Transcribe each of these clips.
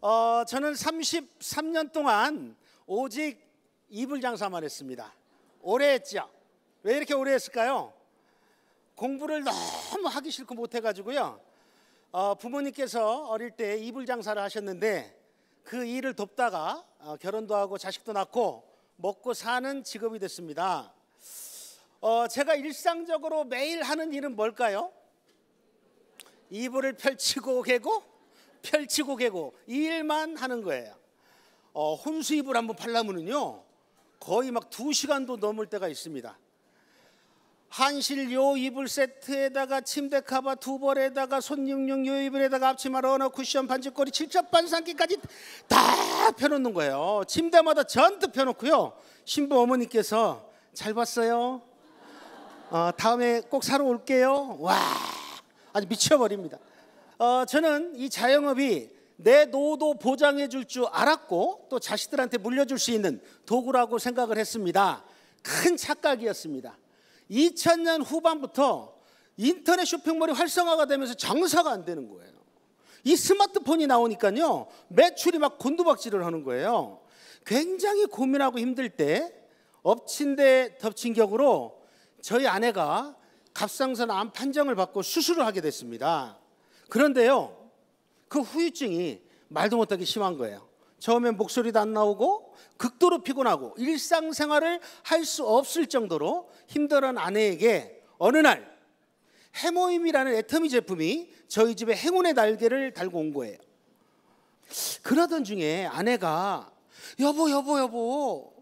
어, 저는 33년 동안 오직 이불 장사만 했습니다. 오래 했죠. 왜 이렇게 오래 했을까요? 공부를 너무 하기 싫고 못해가지고요. 어, 부모님께서 어릴 때 이불 장사를 하셨는데 그 일을 돕다가 어, 결혼도 하고 자식도 낳고 먹고 사는 직업이 됐습니다. 어, 제가 일상적으로 매일 하는 일은 뭘까요? 이불을 펼치고 개고 펼치고 개고 이 일만 하는 거예요. 어, 혼수입을 한번 팔려면은요 거의 막 두 시간도 넘을 때가 있습니다. 한실 요 이불 세트에다가 침대 카바 두 벌에다가 손님용 요 이불에다가 앞치마 러너 쿠션 반지거리 칠첩 반상기까지 다 펴놓는 거예요. 침대마다 전뜩 펴놓고요. 신부 어머니께서 잘 봤어요. 어, 다음에 꼭 사러 올게요. 와 아주 미쳐버립니다. 어, 저는 이 자영업이 내 노도 보장해 줄 줄 알았고 또 자식들한테 물려줄 수 있는 도구라고 생각을 했습니다. 큰 착각이었습니다. 2000년 후반부터 인터넷 쇼핑몰이 활성화가 되면서 장사가 안 되는 거예요. 이 스마트폰이 나오니까요. 매출이 막 곤두박질을 하는 거예요. 굉장히 고민하고 힘들 때 엎친 데 덮친 격으로 저희 아내가 갑상선 암 판정을 받고 수술을 하게 됐습니다. 그런데요, 그 후유증이 말도 못하게 심한 거예요. 처음엔 목소리도 안 나오고 극도로 피곤하고 일상생활을 할 수 없을 정도로 힘들은 아내에게 어느 날 해모임이라는 애터미 제품이 저희 집에 행운의 날개를 달고 온 거예요. 그러던 중에 아내가 여보 여보 여보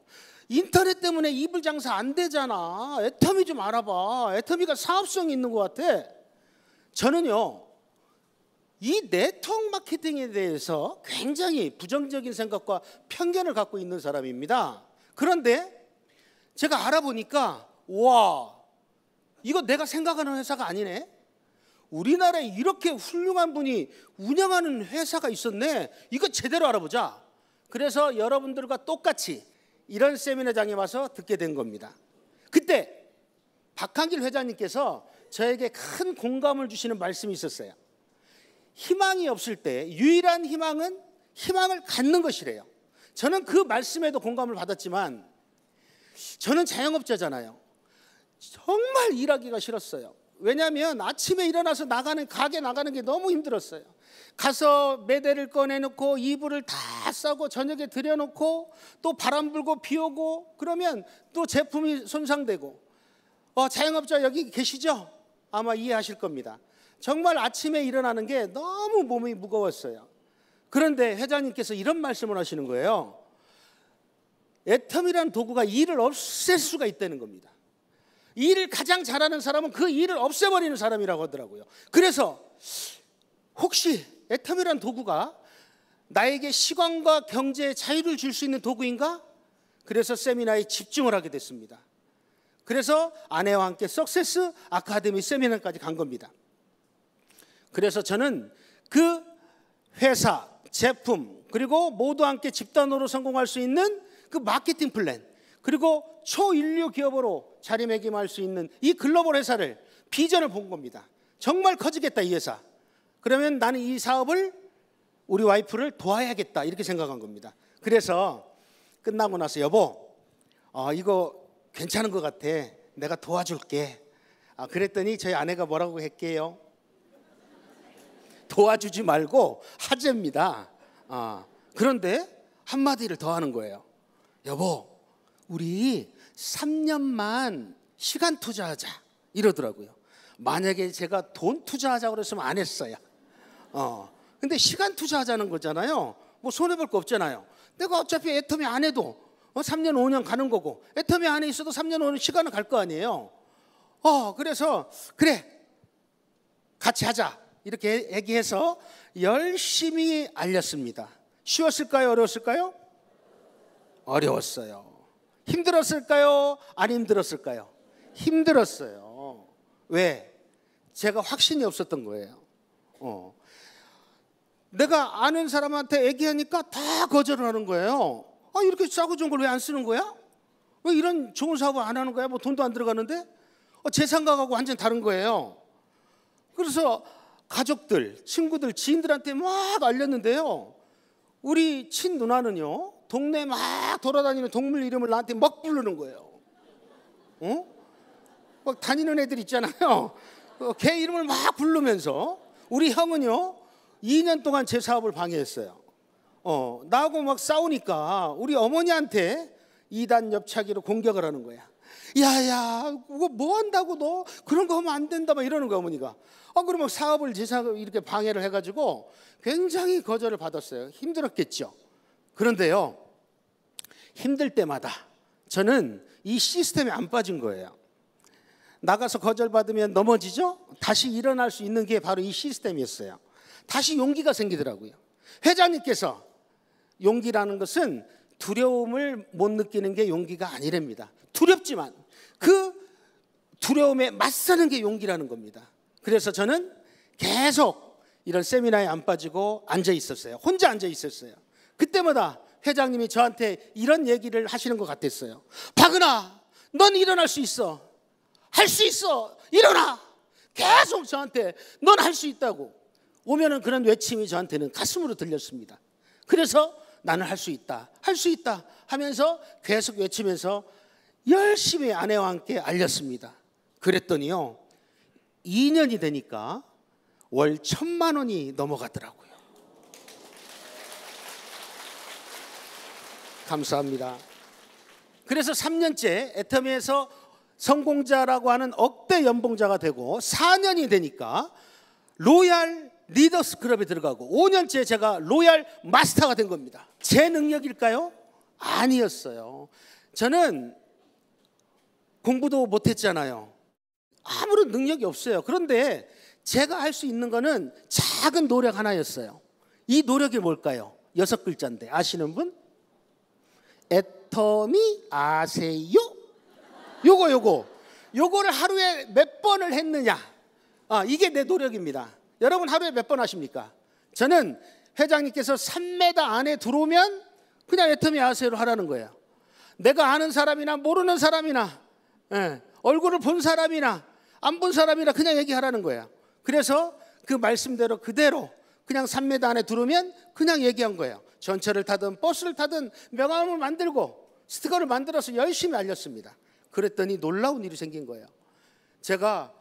인터넷 때문에 이불 장사 안 되잖아. 애터미 좀 알아봐. 애터미가 사업성이 있는 것 같아. 저는요 이 네트워크 마케팅에 대해서 굉장히 부정적인 생각과 편견을 갖고 있는 사람입니다. 그런데 제가 알아보니까 와 이거 내가 생각하는 회사가 아니네. 우리나라에 이렇게 훌륭한 분이 운영하는 회사가 있었네. 이거 제대로 알아보자. 그래서 여러분들과 똑같이 이런 세미나장에 와서 듣게 된 겁니다. 그때 박한길 회장님께서 저에게 큰 공감을 주시는 말씀이 있었어요. 희망이 없을 때 유일한 희망은 희망을 갖는 것이래요. 저는 그 말씀에도 공감을 받았지만 저는 자영업자잖아요. 정말 일하기가 싫었어요. 왜냐하면 아침에 일어나서 나가는 가게 나가는 게 너무 힘들었어요. 가서 매대를 꺼내놓고 이불을 다 싸고 저녁에 들여놓고 또 바람 불고 비 오고 그러면 또 제품이 손상되고 어, 자영업자 여기 계시죠? 아마 이해하실 겁니다. 정말 아침에 일어나는 게 너무 몸이 무거웠어요. 그런데 회장님께서 이런 말씀을 하시는 거예요. 애텀이라는 도구가 일을 없앨 수가 있다는 겁니다. 일을 가장 잘하는 사람은 그 일을 없애버리는 사람이라고 하더라고요. 그래서 혹시 애텀이라는 도구가 나에게 시간과 경제의 자유를 줄 수 있는 도구인가? 그래서 세미나에 집중을 하게 됐습니다. 그래서 아내와 함께 석세스 아카데미 세미나까지 간 겁니다. 그래서 저는 그 회사, 제품, 그리고 모두 함께 집단으로 성공할 수 있는 그 마케팅 플랜, 그리고 초인류 기업으로 자리매김할 수 있는 이 글로벌 회사를 비전을 본 겁니다. 정말 커지겠다, 이 회사. 그러면 나는 이 사업을 우리 와이프를 도와야겠다, 이렇게 생각한 겁니다. 그래서 끝나고 나서 여보, 어, 이거 괜찮은 것 같아. 내가 도와줄게. 아, 그랬더니 저희 아내가 뭐라고 했게요? 도와주지 말고 하재입니다. 아, 그런데 한마디를 더 하는 거예요. 여보, 우리 3년만 시간 투자하자. 이러더라고요. 만약에 제가 돈투자하자 그랬으면 안 했어요. 어. 근데 시간 투자하자는 거잖아요. 뭐 손해볼 거 없잖아요. 내가 어차피 애터미 안 해도 어, 3년, 5년 가는 거고 애터미 안에 있어도 3년, 5년 시간은 갈 거 아니에요. 어, 그래서 그래. 같이 하자. 이렇게 얘기해서 열심히 알렸습니다. 쉬웠을까요? 어려웠을까요? 어려웠어요. 힘들었을까요? 안 힘들었을까요? 힘들었어요. 왜? 제가 확신이 없었던 거예요. 어. 내가 아는 사람한테 얘기하니까 다 거절하는 을 거예요. 아, 이렇게 싸고 좋은 걸왜 안 쓰는 거야? 왜 이런 좋은 사업을 안 하는 거야? 뭐 돈도 안 들어가는데? 어, 제 생각하고 완전 다른 거예요. 그래서 가족들, 친구들, 지인들한테 막 알렸는데요. 우리 친 누나는요, 동네 막 돌아다니는 동물 이름을 나한테 막 부르는 거예요. 어? 막 다니는 애들 있잖아요. 어, 걔 이름을 막 부르면서 우리 형은요, 2년 동안 제 사업을 방해했어요. 어, 나하고 막 싸우니까 우리 어머니한테 이단 엽차기로 공격을 하는 거야. 야야, 그거 뭐 한다고 너 그런 거 하면 안 된다 막 이러는 거야 어머니가. 아, 그러면 뭐 사업을 제사고 이렇게 방해를 해가지고 굉장히 거절을 받았어요. 힘들었겠죠. 그런데요, 힘들 때마다 저는 이 시스템에 안 빠진 거예요. 나가서 거절받으면 넘어지죠? 다시 일어날 수 있는 게 바로 이 시스템이었어요. 다시 용기가 생기더라고요. 회장님께서 용기라는 것은 두려움을 못 느끼는 게 용기가 아니랍니다. 두렵지만 그 두려움에 맞서는 게 용기라는 겁니다. 그래서 저는 계속 이런 세미나에 안 빠지고 앉아 있었어요. 혼자 앉아 있었어요. 그때마다 회장님이 저한테 이런 얘기를 하시는 것 같았어요. 박은아, 넌 일어날 수 있어. 할 수 있어. 일어나. 계속 저한테 넌 할 수 있다고. 오면은 그런 외침이 저한테는 가슴으로 들렸습니다. 그래서 나는 할 수 있다. 할 수 있다. 하면서 계속 외치면서 열심히 아내와 함께 알렸습니다. 그랬더니요. 2년이 되니까 월 천만 원이 넘어가더라고요. 감사합니다. 그래서 3년째 애터미에서 성공자라고 하는 억대 연봉자가 되고 4년이 되니까 로얄 리더스 클럽에 들어가고 5년째 제가 로얄 마스터가 된 겁니다. 제 능력일까요? 아니었어요. 저는 공부도 못했잖아요. 아무런 능력이 없어요. 그런데 제가 할 수 있는 거는 작은 노력 하나였어요. 이 노력이 뭘까요? 여섯 글자인데 아시는 분? 애터미 아세요? 요거 요거 요거를 하루에 몇 번을 했느냐? 아 이게 내 노력입니다. 여러분 하루에 몇 번 하십니까? 저는 회장님께서 3m 안에 들어오면 그냥 애터미 아세요로 하라는 거예요. 내가 아는 사람이나 모르는 사람이나 예, 얼굴을 본 사람이나 안본 사람이라 그냥 얘기하라는 거야. 그래서 그 말씀대로 그대로 그냥 3m 안에 들어오면 그냥 얘기한 거예요. 전철을 타든 버스를 타든 명함을 만들고 스티커를 만들어서 열심히 알렸습니다. 그랬더니 놀라운 일이 생긴 거예요. 제가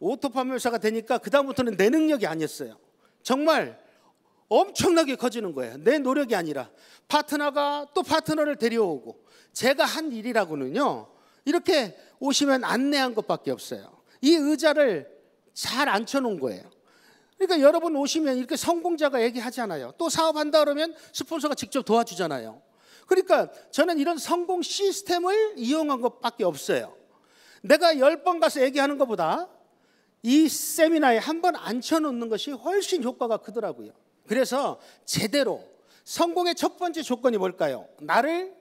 오토파멸사가 되니까 그다음부터는 내 능력이 아니었어요. 정말 엄청나게 커지는 거예요. 내 노력이 아니라 파트너가 또 파트너를 데려오고 제가 한 일이라고는요. 이렇게 오시면 안내한 것밖에 없어요. 이 의자를 잘 앉혀놓은 거예요. 그러니까 여러분 오시면 이렇게 성공자가 얘기하잖아요. 또 사업한다 그러면 스폰서가 직접 도와주잖아요. 그러니까 저는 이런 성공 시스템을 이용한 것밖에 없어요. 내가 열 번 가서 얘기하는 것보다 이 세미나에 한 번 앉혀놓는 것이 훨씬 효과가 크더라고요. 그래서 제대로 성공의 첫 번째 조건이 뭘까요? 나를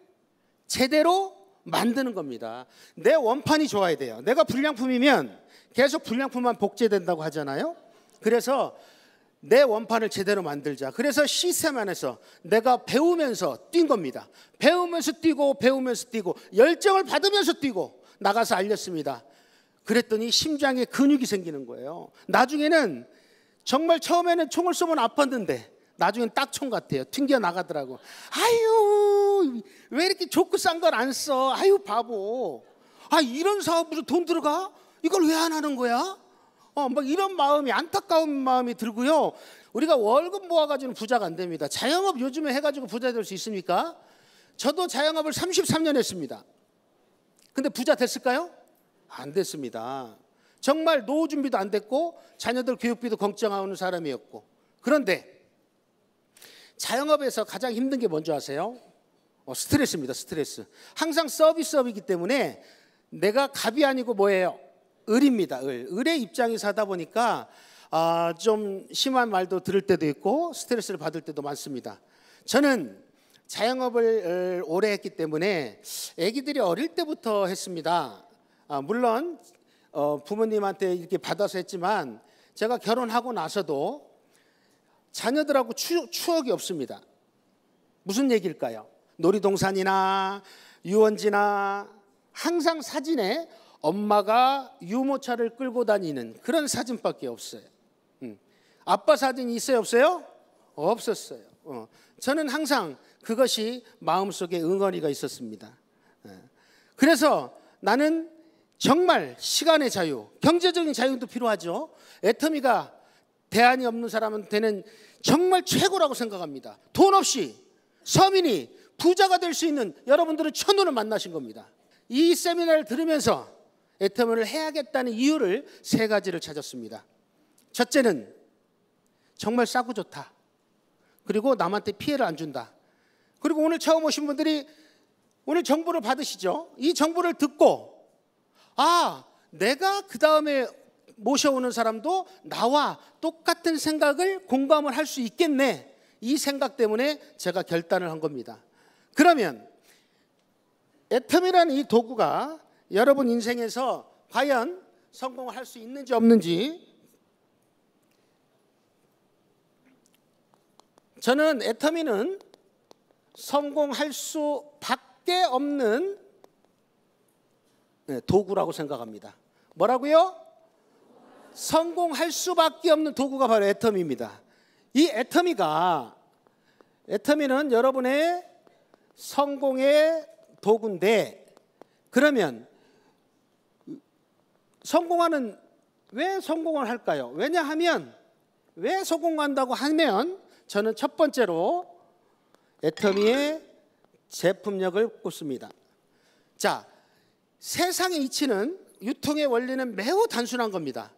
제대로 만드는 겁니다. 내 원판이 좋아야 돼요. 내가 불량품이면 계속 불량품만 복제된다고 하잖아요. 그래서 내 원판을 제대로 만들자. 그래서 시스템 안에서 내가 배우면서 뛴 겁니다. 배우면서 뛰고 배우면서 뛰고 열정을 받으면서 뛰고 나가서 알렸습니다. 그랬더니 심장에 근육이 생기는 거예요. 나중에는 정말 처음에는 총을 쏘면 아팠는데 나중엔 딱총 같아요. 튕겨 나가더라고. 아유 왜 이렇게 좋고 싼 걸 안 써? 아유 바보. 아 이런 사업으로 돈 들어가? 이걸 왜 안 하는 거야? 어막 뭐 이런 마음이 안타까운 마음이 들고요. 우리가 월급 모아가지고는 부자가 안 됩니다. 자영업 요즘에 해가지고 부자 될 수 있습니까? 저도 자영업을 33년 했습니다. 근데 부자 됐을까요? 안 됐습니다. 정말 노후 준비도 안 됐고 자녀들 교육비도 걱정하는 사람이었고 그런데 자영업에서 가장 힘든 게 뭔지 아세요? 어, 스트레스입니다. 스트레스. 항상 서비스업이기 때문에 내가 갑이 아니고 뭐예요? 을입니다. 을. 을의 입장에서 하다 보니까 아, 좀 심한 말도 들을 때도 있고 스트레스를 받을 때도 많습니다. 저는 자영업을 오래 했기 때문에 아기들이 어릴 때부터 했습니다. 아, 물론 어, 부모님한테 이렇게 받아서 했지만 제가 결혼하고 나서도 자녀들하고 추, 추억이 없습니다. 무슨 얘기일까요? 놀이동산이나 유원지나 항상 사진에 엄마가 유모차를 끌고 다니는 그런 사진밖에 없어요. 음. 아빠 사진 있어요, 없어요? 없었어요. 어. 저는 항상 그것이 마음속에 응어리가 있었습니다. 예. 그래서 나는 정말 시간의 자유, 경제적인 자유도 필요하죠. 애터미가 대안이 없는 사람한테는 정말 최고라고 생각합니다. 돈 없이 서민이 부자가 될 수 있는 여러분들은 천운을 만나신 겁니다. 이 세미나를 들으면서 애터미를 해야겠다는 이유를 세 가지를 찾았습니다. 첫째는 정말 싸고 좋다. 그리고 남한테 피해를 안 준다. 그리고 오늘 처음 오신 분들이 오늘 정보를 받으시죠. 이 정보를 듣고 아 내가 그 다음에 모셔오는 사람도 나와 똑같은 생각을 공감을 할 수 있겠네. 이 생각 때문에 제가 결단을 한 겁니다. 그러면 애텀이라는 이 도구가 여러분 인생에서 과연 성공을 할 수 있는지 없는지 저는 애터미는 성공할 수밖에 없는 네, 도구라고 생각합니다. 뭐라고요? 성공할 수밖에 없는 도구가 바로 애터미입니다. 이 애터미가 애터미는 여러분의 성공의 도구인데 그러면 성공하는 왜 성공을 할까요? 왜냐하면 왜 성공한다고 하면 저는 첫 번째로 애터미의 제품력을 꼽습니다. 자, 세상의 이치는 유통의 원리는 매우 단순한 겁니다.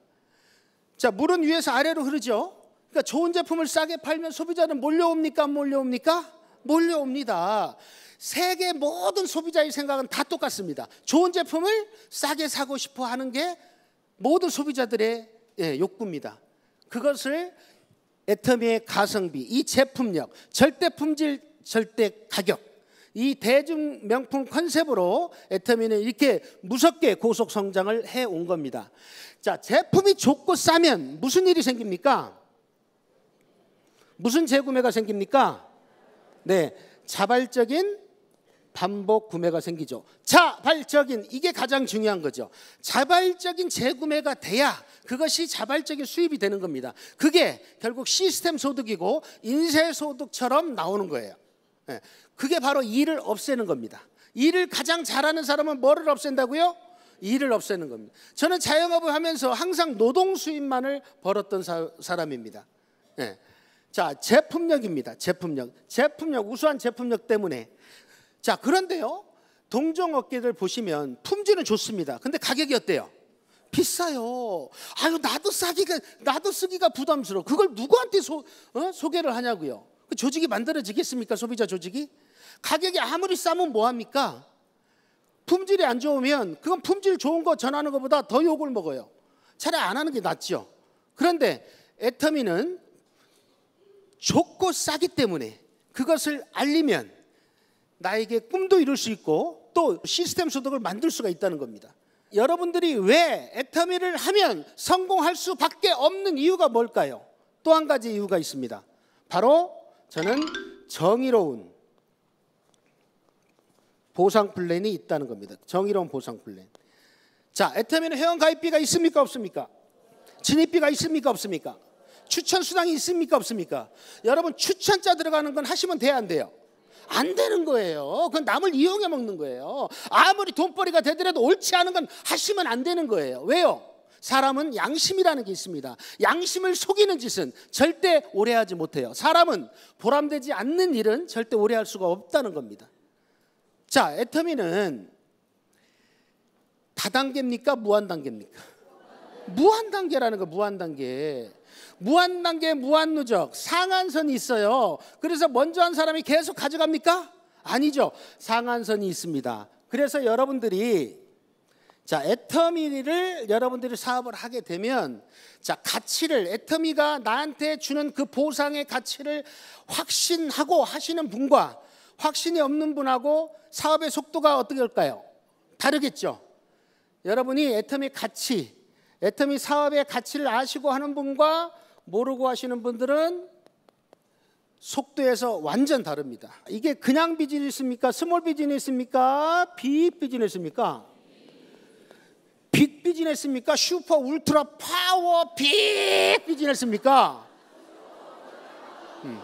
자, 물은 위에서 아래로 흐르죠. 그러니까 좋은 제품을 싸게 팔면 소비자는 몰려옵니까? 몰려옵니까? 몰려옵니다. 세계 모든 소비자의 생각은 다 똑같습니다. 좋은 제품을 싸게 사고 싶어 하는 게 모든 소비자들의 예, 욕구입니다. 그것을 애터미의 가성비, 이 제품력, 절대 품질, 절대 가격 이 대중 명품 컨셉으로 애터미는 이렇게 무섭게 고속 성장을 해온 겁니다. 자, 제품이 좋고 싸면 무슨 일이 생깁니까? 무슨 재구매가 생깁니까? 네. 자발적인 반복 구매가 생기죠. 자발적인 이게 가장 중요한 거죠. 자발적인 재구매가 돼야 그것이 자발적인 수입이 되는 겁니다. 그게 결국 시스템 소득이고 인쇄 소득처럼 나오는 거예요. 예, 그게 바로 일을 없애는 겁니다. 일을 가장 잘하는 사람은 뭐를 없앤다고요? 일을 없애는 겁니다. 저는 자영업을 하면서 항상 노동 수입만을 벌었던 사, 사 람입니다 예. 자, 제품력입니다. 제품력. 제품력, 우수한 제품력 때문에. 자, 그런데요. 동종 업계들 보시면 품질은 좋습니다. 근데 가격이 어때요? 비싸요. 아유, 나도 싸기가, 나도 쓰기가 부담스러워. 그걸 누구한테 소, 어? 소개를 하냐고요. 그 조직이 만들어지겠습니까? 소비자 조직이? 가격이 아무리 싸면 뭐합니까? 품질이 안 좋으면 그건 품질 좋은 거 전하는 것보다 더 욕을 먹어요. 차라리 안 하는 게 낫죠. 그런데 애터미는 좋고 싸기 때문에 그것을 알리면 나에게 꿈도 이룰 수 있고 또 시스템 소득을 만들 수가 있다는 겁니다. 여러분들이 왜 애터미를 하면 성공할 수밖에 없는 이유가 뭘까요? 또 한 가지 이유가 있습니다. 바로 저는 정의로운 보상 플랜이 있다는 겁니다. 정의로운 보상 플랜. 자, 애터미는 회원 가입비가 있습니까 없습니까? 진입비가 있습니까 없습니까? 추천 수당이 있습니까 없습니까? 여러분 추천자 들어가는 건 하시면 돼요 안 돼요? 안 되는 거예요. 그건 남을 이용해 먹는 거예요. 아무리 돈벌이가 되더라도 옳지 않은 건 하시면 안 되는 거예요. 왜요? 사람은 양심이라는 게 있습니다. 양심을 속이는 짓은 절대 오래 하지 못해요. 사람은 보람되지 않는 일은 절대 오래 할 수가 없다는 겁니다. 자, 애터미는 다단계입니까? 무한단계입니까? 무한단계라는 거 무한단계. 무한단계, 무한누적, 상한선이 있어요. 그래서 먼저 한 사람이 계속 가져갑니까? 아니죠. 상한선이 있습니다. 그래서 여러분들이 자, 애터미를 여러분들이 사업을 하게 되면 자, 가치를 애터미가 나한테 주는 그 보상의 가치를 확신하고 하시는 분과 확신이 없는 분하고 사업의 속도가 어떻게 될까요? 다르겠죠. 여러분이 애터미 가치, 애터미 사업의 가치를 아시고 하는 분과 모르고 하시는 분들은 속도에서 완전 다릅니다. 이게 그냥 비즈니스입니까? 스몰 비즈니스입니까? 빅 비즈니스입니까? 빅 비즈니스입니까? 슈퍼 울트라 파워 빅 비즈니스입니까? 음.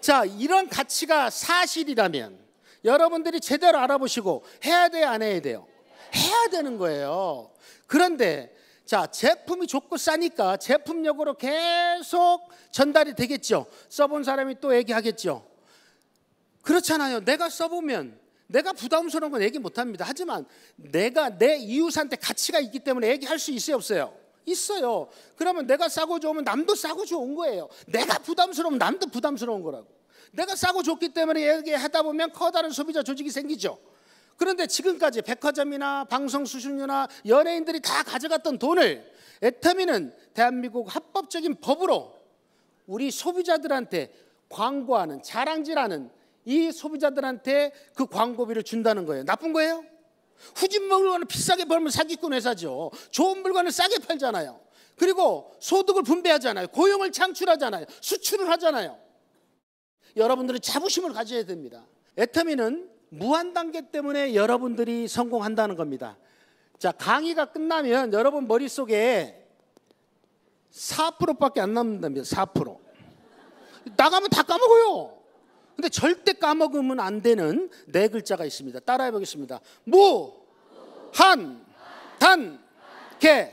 자, 이런 가치가 사실이라면 여러분들이 제대로 알아보시고 해야 돼요, 안 해야 돼요? 해야 되는 거예요. 그런데 자, 제품이 좋고 싸니까 제품력으로 계속 전달이 되겠죠. 써본 사람이 또 얘기하겠죠. 그렇잖아요. 내가 써보면 내가 부담스러운 건 얘기 못 합니다. 하지만 내가 내 이웃한테 가치가 있기 때문에 얘기할 수 있어요, 없어요? 있어요. 그러면 내가 싸고 좋으면 남도 싸고 좋은 거예요. 내가 부담스러우면 남도 부담스러운 거라고. 내가 싸고 좋기 때문에 얘기하다 보면 커다란 소비자 조직이 생기죠. 그런데 지금까지 백화점이나 방송 수준이나 연예인들이 다 가져갔던 돈을 애터미는 대한민국 합법적인 법으로 우리 소비자들한테 광고하는 자랑질하는 이 소비자들한테 그 광고비를 준다는 거예요. 나쁜 거예요? 후진 물건을 비싸게 벌면 사기꾼 회사죠. 좋은 물건을 싸게 팔잖아요. 그리고 소득을 분배하잖아요. 고용을 창출하잖아요. 수출을 하잖아요. 여러분들은 자부심을 가져야 됩니다. 애터미는 무한 단계 때문에 여러분들이 성공한다는 겁니다. 자, 강의가 끝나면 여러분 머릿속에 4%밖에 안 남는답니다. 4%. 나가면 다 까먹어요. 근데 절대 까먹으면 안 되는 네 글자가 있습니다. 따라해 보겠습니다. 무, 한, 단, 개.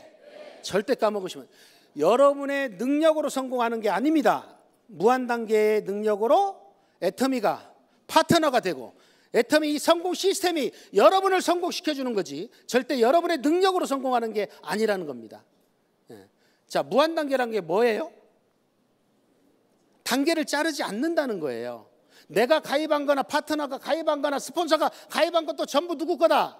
절대 까먹으시면. 여러분의 능력으로 성공하는 게 아닙니다. 무한 단계의 능력으로 애터미가 파트너가 되고 애터미 이 성공 시스템이 여러분을 성공시켜 주는 거지 절대 여러분의 능력으로 성공하는 게 아니라는 겁니다. 예. 자 무한 단계란 게 뭐예요? 단계를 자르지 않는다는 거예요. 내가 가입한 거나 파트너가 가입한 거나 스폰서가 가입한 것도 전부 누구 거다?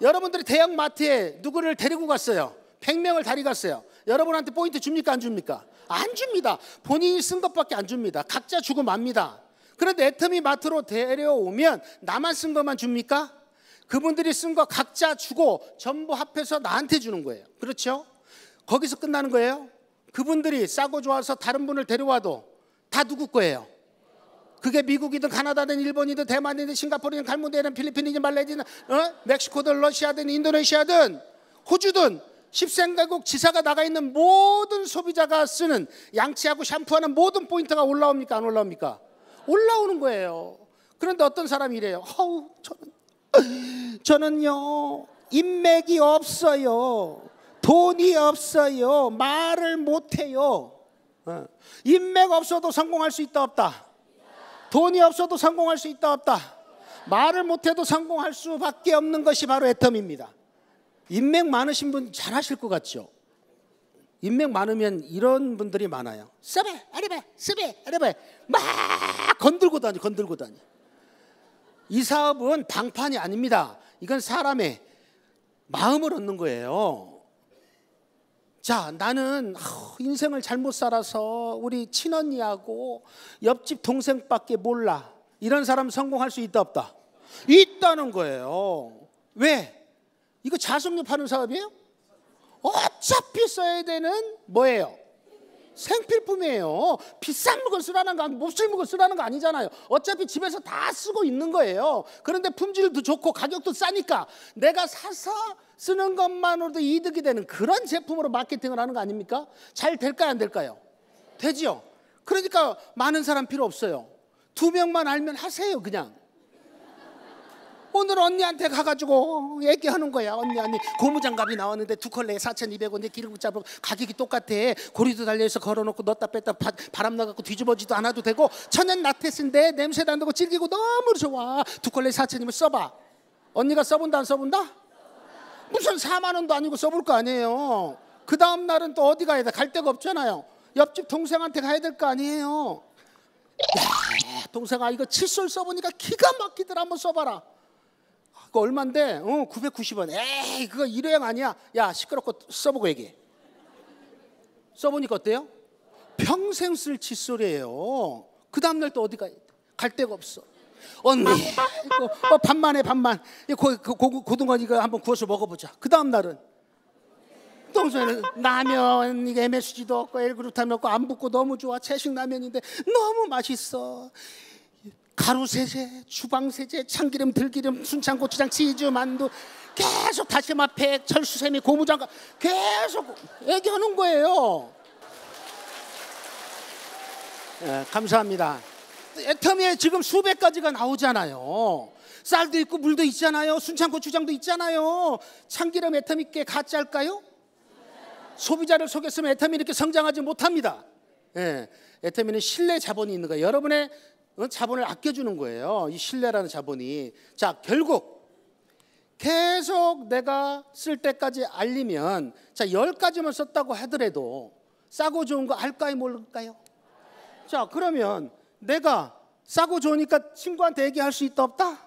여러분들이 대형 마트에 누구를 데리고 갔어요? 100명을 다리 갔어요. 여러분한테 포인트 줍니까 안 줍니까? 안 줍니다. 본인이 쓴 것밖에 안 줍니다. 각자 주고 맙니다. 그런데 애터미 마트로 데려오면 나만 쓴 것만 줍니까? 그분들이 쓴 거 각자 주고 전부 합해서 나한테 주는 거예요. 그렇죠? 거기서 끝나는 거예요. 그분들이 싸고 좋아서 다른 분을 데려와도 다 누구 거예요? 그게 미국이든 카나다든 일본이든 대만이든 싱가포르든 갈무대든 필리핀이든 말레이든 어? 멕시코든 러시아든 인도네시아든 호주든 십0생가국 지사가 나가 있는 모든 소비자가 쓰는 양치하고 샴푸하는 모든 포인트가 올라옵니까 안 올라옵니까? 올라오는 거예요. 그런데 어떤 사람이 이래요. 어우 저는 저는요 인맥이 없어요. 돈이 없어요. 말을 못해요. 어. 인맥 없어도 성공할 수 있다 없다. 돈이 없어도 성공할 수 있다 없다. 말을 못해도 성공할 수밖에 없는 것이 바로 애텀입니다. 인맥 많으신 분 잘하실 것 같죠? 인맥 많으면 이런 분들이 많아요. 서베, 아레베, 서베, 아레베 막 건들고 다니, 건들고 다니. 이 사업은 방판이 아닙니다. 이건 사람의 마음을 얻는 거예요. 자, 나는 아, 인생을 잘못 살아서 우리 친언니하고 옆집 동생밖에 몰라. 이런 사람 성공할 수 있다 없다? 있다는 거예요. 왜? 이거 자숙립 하는 사업이에요? 어차피 써야 되는 뭐예요? 생필품이에요. 비싼 물건 쓰라는 거 아니고 몹쓸 물건 쓰라는 거 아니잖아요. 어차피 집에서 다 쓰고 있는 거예요. 그런데 품질도 좋고 가격도 싸니까 내가 사서 쓰는 것만으로도 이득이 되는 그런 제품으로 마케팅을 하는 거 아닙니까? 잘 될까요? 안 될까요? 되지요. 그러니까 많은 사람 필요 없어요. 두 명만 알면 하세요, 그냥. 오늘 언니한테 가가지고 얘기하는 거야. 언니, 언니, 고무장갑이 나왔는데 두컬레에 4,200원에 기름을 잡고 가격이 똑같아. 고리도 달려있어 걸어놓고 넣었다 뺐다 바, 바람 나갖고 뒤집어지도 않아도 되고 천연 나테스인데 냄새도 안 나고 질기고 너무 좋아. 두컬레에 4,000이면 써봐. 언니가 써본다, 안 써본다? 무슨 4만 원도 아니고 써볼 거 아니에요. 그 다음 날은 또 어디 가야 돼? 갈 데가 없잖아요. 옆집 동생한테 가야 될 거 아니에요. 야, 동생아 이거 칫솔 써보니까 기가 막히더라. 한번 써봐라. 아, 그거 얼만데? 어, 990원. 에이, 그거 일회용 아니야. 야, 시끄럽고 써보고 얘기해. 써보니까 어때요? 평생 쓸 칫솔이에요. 그 다음날 또 어디 가야 돼? 갈 데가 없어. 언니 어, 어, 반만 해, 반만 고, 고, 고등어 이거 한번 구워서 먹어보자 그 다음 날은 똥손에는 라면 이게 MSG도 없고 엘그루타민 없고 안 붙고 너무 좋아 채식 라면인데 너무 맛있어 가루 세제, 주방 세제, 참기름, 들기름, 순창 고추장, 치즈, 만두 계속 다시마 팩, 철수세미, 고무장갑 계속 얘기하는 거예요. 네, 감사합니다. 애터미에 지금 수백 가지가 나오잖아요. 쌀도 있고 물도 있잖아요. 순창 고추장도 있잖아요. 참기름 애터미께 가짜일까요? 소비자를 속였으면 애터미 이렇게 성장하지 못합니다. 예, 애터미는 신뢰 자본이 있는 거예요. 여러분의 어, 자본을 아껴주는 거예요. 이 신뢰라는 자본이. 자, 결국 계속 내가 쓸 때까지 알리면 자, 열가지만 썼다고 하더라도 싸고 좋은 거 알까요, 모를까요? 자, 그러면 내가 싸고 좋으니까 친구한테 얘기할 수 있다 없다?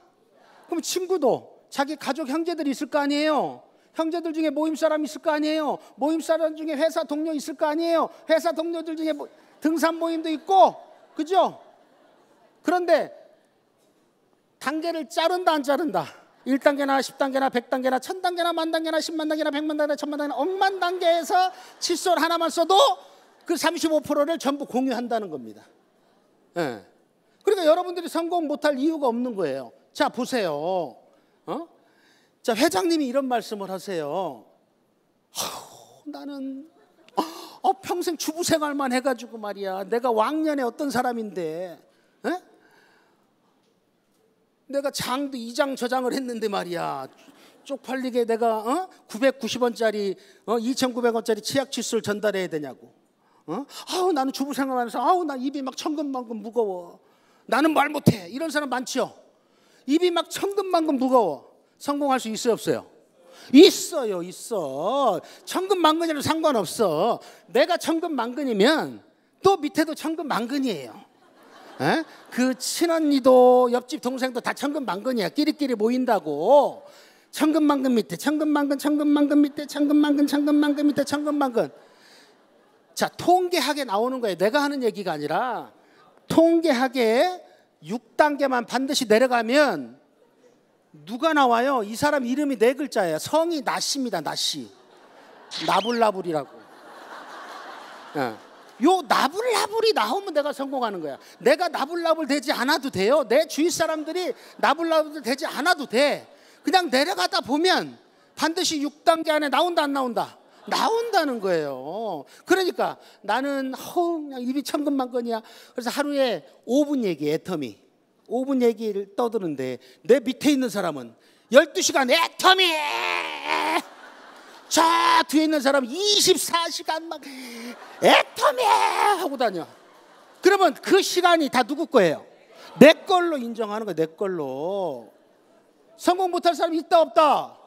그럼 친구도 자기 가족 형제들이 있을 거 아니에요. 형제들 중에 모임 사람 있을 거 아니에요. 모임 사람 중에 회사 동료 있을 거 아니에요. 회사 동료들 중에 뭐, 등산 모임도 있고, 그죠? 그런데 단계를 자른다 안 자른다. 1단계나 10단계나 100단계나 1000단계나 만단계나 10만단계나 100만단계나 1000만단계나 억만단계에서 칫솔 하나만 써도 그 35%를 전부 공유한다는 겁니다. 예. 그러니까 여러분들이 성공 못할 이유가 없는 거예요. 자, 보세요. 어? 자, 회장님이 이런 말씀을 하세요. 나는 어, 평생 주부 생활만 해가지고 말이야. 내가 왕년에 어떤 사람인데, 에? 예? 내가 장도 이장 저장을 했는데 말이야. 쪽팔리게 내가 어? 990원짜리, 어? 2,900원짜리 치약 칫솔 전달해야 되냐고. 어? 아우 나는 주부 생각하면서 아우 나 입이 막 천근만근 무거워. 나는 말 못해. 이런 사람 많죠. 입이 막 천근만근 무거워. 성공할 수 있어요 없어요? 있어요 있어. 천근만근이라도 상관없어. 내가 천근만근이면 또 밑에도 천근만근이에요. 에? 그 친언니도 옆집 동생도 다 천근만근이야. 끼리끼리 모인다고. 천근만근 밑에 천근만근 천근만근 밑에 천근만근 천근만근 밑에 천근만근. 자, 통계학에 나오는 거예요. 내가 하는 얘기가 아니라 통계학에 6단계만 반드시 내려가면 누가 나와요? 이 사람 이름이 네 글자예요. 성이 나씨입니다. 나씨. 나불나불이라고. 네. 요 나불나불이 나오면 내가 성공하는 거야. 내가 나불나불 되지 않아도 돼요. 내 주위 사람들이 나불나불 되지 않아도 돼. 그냥 내려가다 보면 반드시 6단계 안에 나온다 안 나온다. 나온다는 거예요. 그러니까 나는 허 그냥 입이 천근만근이야. 그래서 하루에 5분 얘기 애터미 5분 얘기를 떠드는데 내 밑에 있는 사람은 12시간 애터미 저 뒤에 있는 사람 24시간 막 애터미 하고 다녀. 그러면 그 시간이 다 누구 거예요? 내 걸로 인정하는 거야, 내 걸로. 성공 못할 사람 있다, 없다?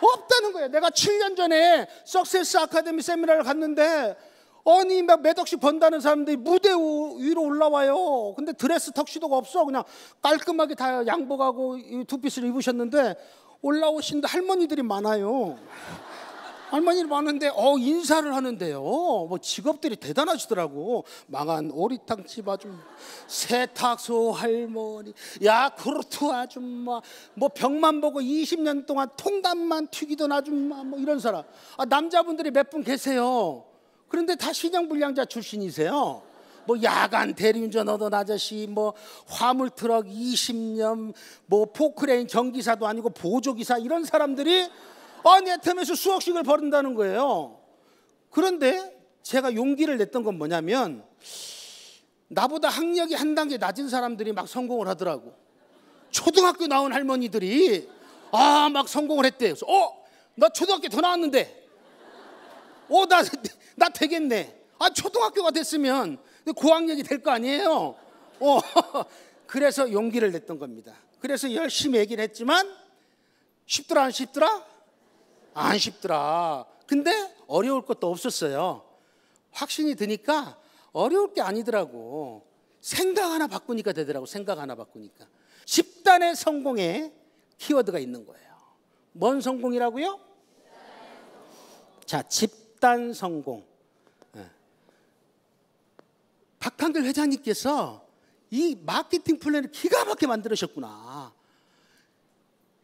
없다는 거예요. 내가 7년 전에 석세스 아카데미 세미나를 갔는데 아니 몇 억씩 번다는 사람들이 무대 위로 올라와요. 근데 드레스 턱시도가 없어. 그냥 깔끔하게 다 양복하고 두피스를 입으셨는데 올라오신 할머니들이 많아요. 할머니를 봤는데 어 인사를 하는데요. 뭐 직업들이 대단하시더라고. 망한 오리탕집 아줌마, 세탁소 할머니, 야쿠르트 아줌마, 뭐 병만 보고 20년 동안 통담만 튀기던 아줌마 뭐 이런 사람. 아, 남자분들이 몇 분 계세요. 그런데 다 신용불량자 출신이세요. 뭐 야간 대리운전 얻던 아저씨, 뭐 화물 트럭 20년, 뭐 포크레인 전기사도 아니고 보조기사 이런 사람들이 아니, 애텀에서 수억씩을 벌은다는 거예요. 그런데 제가 용기를 냈던 건 뭐냐면 나보다 학력이 한 단계 낮은 사람들이 막 성공을 하더라고. 초등학교 나온 할머니들이 아, 막 성공을 했대. 그래서 어, 나 초등학교 더 나왔는데. 어, 나, 나 되겠네. 아, 초등학교가 됐으면 고학력이 될 거 아니에요. 어, 그래서 용기를 냈던 겁니다. 그래서 열심히 얘기를 했지만 쉽더라 안 쉽더라? 안 쉽더라. 근데 어려울 것도 없었어요. 확신이 드니까 어려울 게 아니더라고. 생각 하나 바꾸니까 되더라고. 생각 하나 바꾸니까. 집단의 성공에 키워드가 있는 거예요. 뭔 성공이라고요? 자, 집단 성공. 예. 박한길 회장님께서 이 마케팅 플랜을 기가 막히게 만들으셨구나.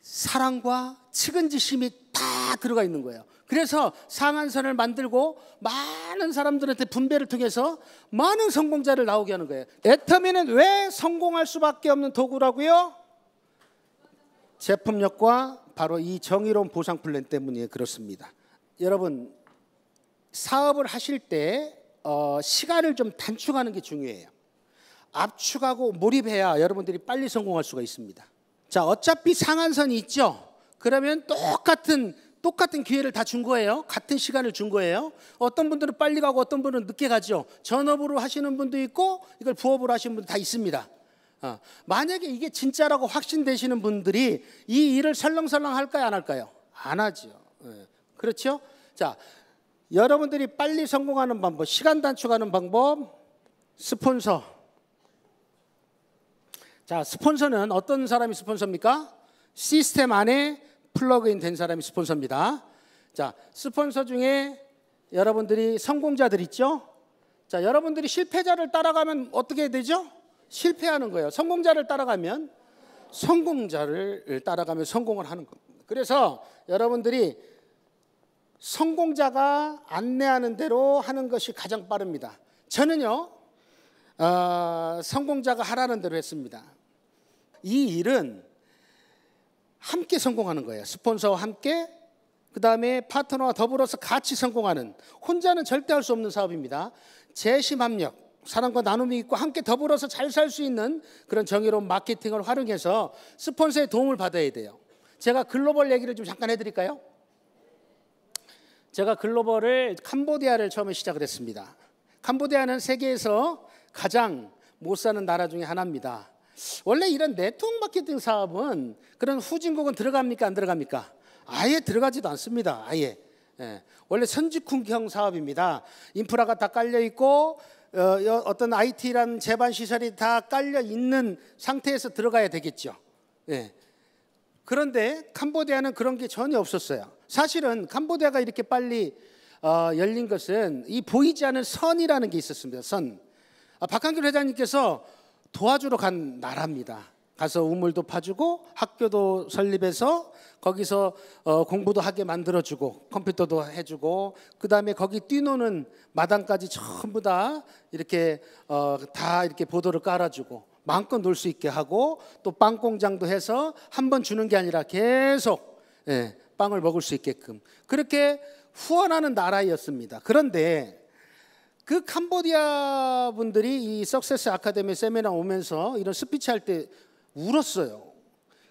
사랑과 측은지심이 다 들어가 있는 거예요. 그래서 상한선을 만들고 많은 사람들한테 분배를 통해서 많은 성공자를 나오게 하는 거예요. 애터미는 왜 성공할 수밖에 없는 도구라고요? 제품력과 바로 이 정의로운 보상 플랜 때문에 그렇습니다. 여러분 사업을 하실 때 어, 시간을 좀 단축하는 게 중요해요. 압축하고 몰입해야 여러분들이 빨리 성공할 수가 있습니다. 자, 어차피 상한선이 있죠. 그러면 똑같은 똑같은 기회를 다 준 거예요. 같은 시간을 준 거예요. 어떤 분들은 빨리 가고 어떤 분은 늦게 가죠. 전업으로 하시는 분도 있고 이걸 부업으로 하시는 분도 다 있습니다. 어. 만약에 이게 진짜라고 확신되시는 분들이 이 일을 설렁설렁 할까요? 안 할까요? 안 하죠. 네. 그렇죠? 자, 여러분들이 빨리 성공하는 방법, 시간 단축하는 방법, 스폰서. 자, 스폰서는 어떤 사람이 스폰서입니까? 시스템 안에 플러그인 된 사람이 스폰서입니다. 자, 스폰서 중에 여러분들이 성공자들 있죠? 자, 여러분들이 실패자를 따라가면 어떻게 되죠? 실패하는 거예요. 성공자를 따라가면 성공자를 따라가면 성공을 하는 겁니다. 그래서 여러분들이 성공자가 안내하는 대로 하는 것이 가장 빠릅니다. 저는요, 어, 성공자가 하라는 대로 했습니다. 이 일은 함께 성공하는 거예요. 스폰서와 함께 그 다음에 파트너와 더불어서 같이 성공하는 혼자는 절대 할 수 없는 사업입니다. 재심합력, 사람과 나눔이 있고 함께 더불어서 잘 살 수 있는 그런 정의로운 마케팅을 활용해서 스폰서의 도움을 받아야 돼요. 제가 글로벌 얘기를 좀 잠깐 해드릴까요? 제가 글로벌을 캄보디아를 처음에 시작을 했습니다. 캄보디아는 세계에서 가장 못 사는 나라 중에 하나입니다. 원래 이런 네트워크 마케팅 사업은 그런 후진국은 들어갑니까 안 들어갑니까? 아예 들어가지도 않습니다. 아예. 예. 원래 선직훈형 사업입니다. 인프라가 다 깔려 있고 어, 떤 IT라는 재반 시설이 다 깔려 있는 상태에서 들어가야 되겠죠. 예. 그런데 캄보디아는 그런 게 전혀 없었어요. 사실은 캄보디아가 이렇게 빨리 어, 열린 것은 이 보이지 않은 선이라는 게 있었습니다. 선. 아, 박한길 회장님께서 도와주러 간 나라입니다. 가서 우물도 파주고 학교도 설립해서 거기서 어, 공부도 하게 만들어주고 컴퓨터도 해주고 그 다음에 거기 뛰노는 마당까지 전부 다 이렇게 어, 다 이렇게 보도를 깔아주고 마음껏 놀 수 있게 하고 또 빵 공장도 해서 한 번 주는 게 아니라 계속 예, 빵을 먹을 수 있게끔 그렇게 후원하는 나라였습니다. 그런데 그 캄보디아 분들이 이 석세스 아카데미 세미나 오면서 이런 스피치 할 때 울었어요.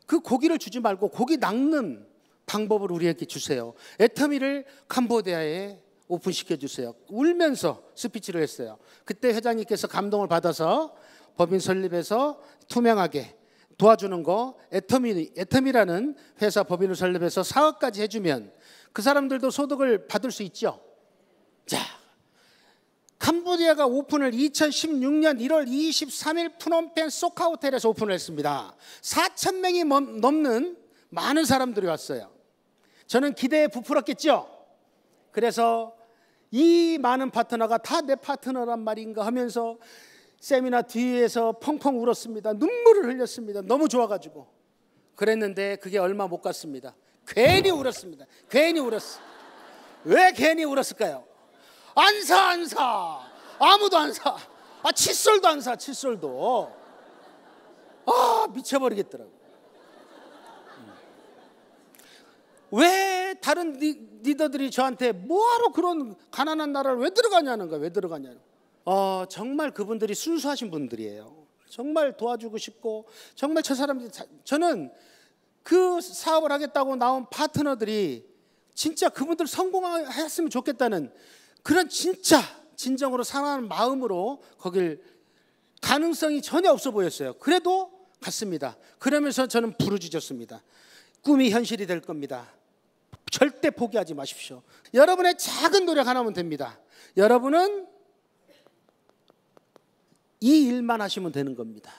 그 고기를 주지 말고 고기 낚는 방법을 우리에게 주세요. 애터미를 캄보디아에 오픈시켜 주세요. 울면서 스피치를 했어요. 그때 회장님께서 감동을 받아서 법인 설립에서 투명하게 도와주는 거 애터미 애터미라는 회사 법인을 설립해서 사업까지 해주면 그 사람들도 소득을 받을 수 있죠. 자, 캄보디아가 오픈을 2016년 1월 23일 푸놈펜 소카 호텔에서 오픈을 했습니다. 4천 명이 넘는 많은 사람들이 왔어요. 저는 기대에 부풀었겠죠. 그래서 이 많은 파트너가 다 내 파트너란 말인가 하면서 세미나 뒤에서 펑펑 울었습니다. 눈물을 흘렸습니다. 너무 좋아가지고. 그랬는데 그게 얼마 못 갔습니다. 괜히 울었습니다. 괜히 울었어. 왜 괜히 울었을까요? 안 사, 안 사. 아무도 안 사. 아, 칫솔도 안 사, 칫솔도. 아, 미쳐버리겠더라고. 음. 왜 다른 리더들이 저한테 뭐하러 그런 가난한 나라를 왜 들어가냐는 거야, 왜 들어가냐는 어, 정말 그분들이 순수하신 분들이에요. 정말 도와주고 싶고, 정말 저사람들 저는 그 사업을 하겠다고 나온 파트너들이 진짜 그분들 성공했으면 좋겠다는 그런 진짜 진정으로 사랑하는 마음으로 거길 가능성이 전혀 없어 보였어요. 그래도 갔습니다. 그러면서 저는 부르짖었습니다. 꿈이 현실이 될 겁니다. 절대 포기하지 마십시오. 여러분의 작은 노력 하나면 됩니다. 여러분은 이 일만 하시면 되는 겁니다.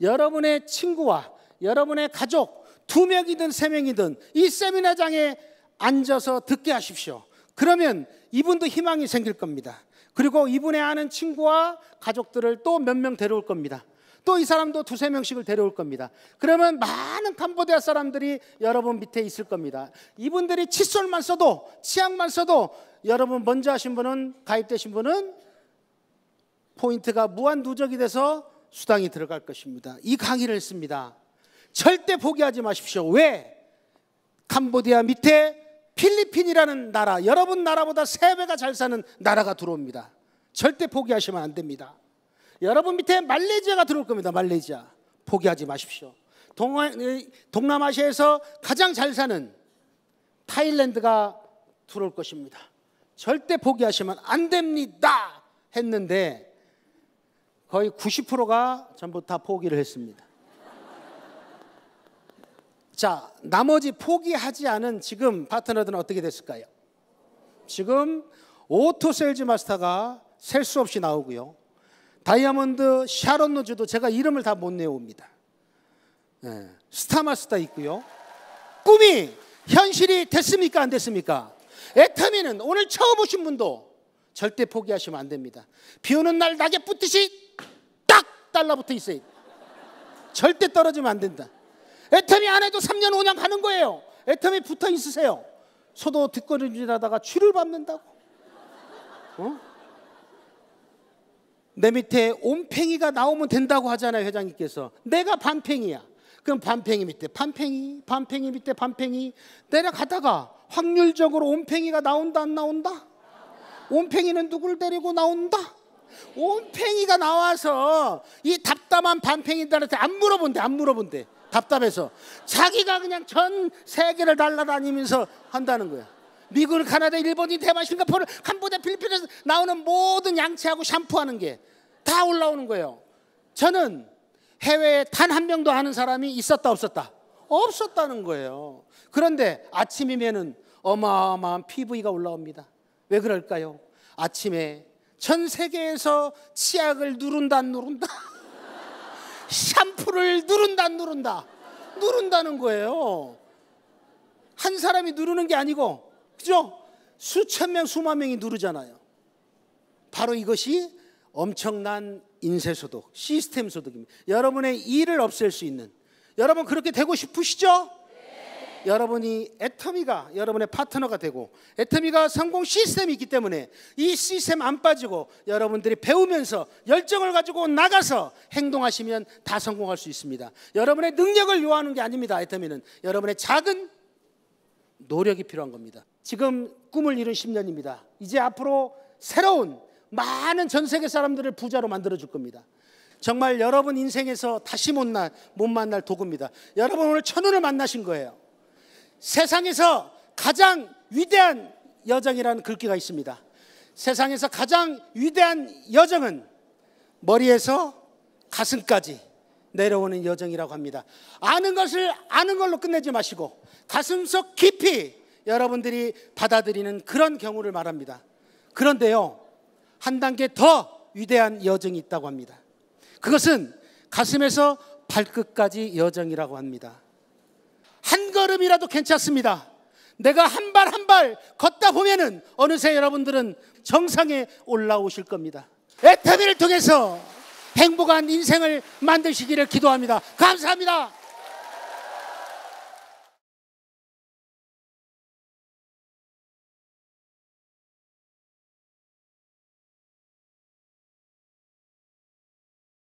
여러분의 친구와 여러분의 가족 두 명이든 세 명이든 이 세미나장에 앉아서 듣게 하십시오. 그러면 이분도 희망이 생길 겁니다. 그리고 이분의 아는 친구와 가족들을 또 몇 명 데려올 겁니다. 또 이 사람도 두세 명씩을 데려올 겁니다. 그러면 많은 캄보디아 사람들이 여러분 밑에 있을 겁니다. 이분들이 칫솔만 써도 치약만 써도 여러분 먼저 하신 분은 가입되신 분은 포인트가 무한 누적이 돼서 수당이 들어갈 것입니다. 이 강의를 했습니다. 절대 포기하지 마십시오. 왜? 캄보디아 밑에 필리핀이라는 나라, 여러분 나라보다 세배가잘 사는 나라가 들어옵니다. 절대 포기하시면 안 됩니다. 여러분 밑에 말레이시아가 들어올 겁니다. 말레이시아. 포기하지 마십시오. 동아, 동남아시아에서 가장 잘 사는 타일랜드가 들어올 것입니다. 절대 포기하시면 안 됩니다. 했는데 거의 90%가 전부 다 포기를 했습니다. 자, 나머지 포기하지 않은 지금 파트너들은 어떻게 됐을까요? 지금 오토 셀즈 마스터가 셀 수 없이 나오고요. 다이아몬드 샤론 노즈도 제가 이름을 다 못 내옵니다. 네. 예, 스타 마스터 있고요. 꿈이 현실이 됐습니까? 안 됐습니까? 애터미는 오늘 처음 오신 분도 절대 포기하시면 안 됩니다. 비 오는 날 낙에 붙듯이 딱 달라붙어 있어요. 절대 떨어지면 안 된다. 애터미안 해도 3년 5년 가는 거예요. 애터미 붙어 있으세요. 소도 뒷걸음질하다가 추를 밟는다고. 어? 내 밑에 온팽이가 나오면 된다고 하잖아요 회장님께서. 내가 반팽이야. 그럼 반팽이 밑에 반팽이, 반팽이 밑에 반팽이 내려가다가 확률적으로 온팽이가 나온다 안 나온다? 온팽이는 누구를 데리고 나온다? 온팽이가 나와서 이 답답한 반팽이들한테 안 물어본대, 안 물어본대. 답답해서 자기가 그냥 전 세계를 날라다니면서 한다는 거야. 미국, 을가나다 일본이 대만, 싱가포르, 캄보디아, 필리핀에서 나오는 모든 양치하고 샴푸하는 게 다 올라오는 거예요. 저는 해외에 단 한 명도 하는 사람이 있었다 없었다 없었다는 거예요. 그런데 아침이면은 어마어마한 PV가 올라옵니다. 왜 그럴까요? 아침에 전 세계에서 치약을 누른다 누른다 샴푸를 누른다 누른다 누른다는 거예요. 한 사람이 누르는 게 아니고 그죠? 수천 명 수만 명이 누르잖아요. 바로 이것이 엄청난 인쇄 소득, 시스템 소득입니다. 여러분의 일을 없앨 수 있는 여러분 그렇게 되고 싶으시죠? 여러분이 애터미가 여러분의 파트너가 되고 애터미가 성공 시스템이 있기 때문에 이 시스템 안 빠지고 여러분들이 배우면서 열정을 가지고 나가서 행동하시면 다 성공할 수 있습니다. 여러분의 능력을 요하는 게 아닙니다. 애터미는 여러분의 작은 노력이 필요한 겁니다. 지금 꿈을 이룬 10년입니다. 이제 앞으로 새로운 많은 전 세계 사람들을 부자로 만들어 줄 겁니다. 정말 여러분 인생에서 다시 못, 날, 못 만날 도구입니다. 여러분 오늘 천운을 만나신 거예요. 세상에서 가장 위대한 여정이라는 글귀가 있습니다. 세상에서 가장 위대한 여정은 머리에서 가슴까지 내려오는 여정이라고 합니다. 아는 것을 아는 걸로 끝내지 마시고 가슴 속 깊이 여러분들이 받아들이는 그런 경우를 말합니다. 그런데요, 한 단계 더 위대한 여정이 있다고 합니다. 그것은 가슴에서 발끝까지 여정이라고 합니다. 한 걸음이라도 괜찮습니다. 내가 한 발 한 발 걷다 보면은 어느새 여러분들은 정상에 올라오실 겁니다. 애터비를 통해서 행복한 인생을 만드시기를 기도합니다. 감사합니다.